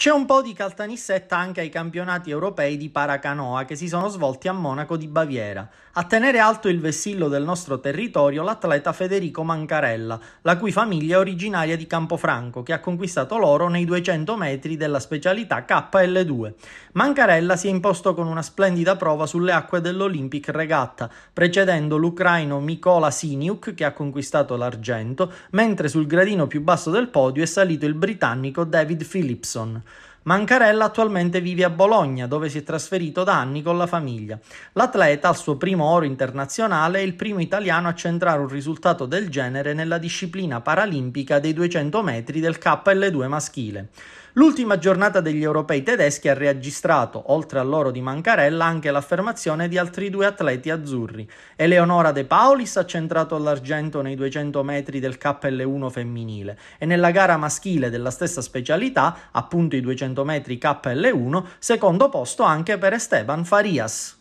C'è un po' di caltanissetta anche ai campionati europei di paracanoa che si sono svolti a Monaco di Baviera. A tenere alto il vessillo del nostro territorio l'atleta Federico Mancarella, la cui famiglia è originaria di Campofranco, che ha conquistato l'oro nei 200 metri della specialità KL2. Mancarella si è imposto con una splendida prova sulle acque dell'Olympic Regatta, precedendo l'ucraino Mikola Siniuk, che ha conquistato l'argento, mentre sul gradino più basso del podio è salito il britannico David Philipson. Mancarella attualmente vive a Bologna, dove si è trasferito da anni con la famiglia. L'atleta, al suo primo oro internazionale, è il primo italiano a centrare un risultato del genere nella disciplina paralimpica dei 200 metri del KL2 maschile. L'ultima giornata degli europei tedeschi ha registrato, oltre all'oro di Mancarella, anche l'affermazione di altri due atleti azzurri. Eleonora De Paolis ha centrato l'argento nei 200 metri del KL1 femminile e nella gara maschile della stessa specialità, appunto i 200 metri KL1, secondo posto anche per Esteban Farias.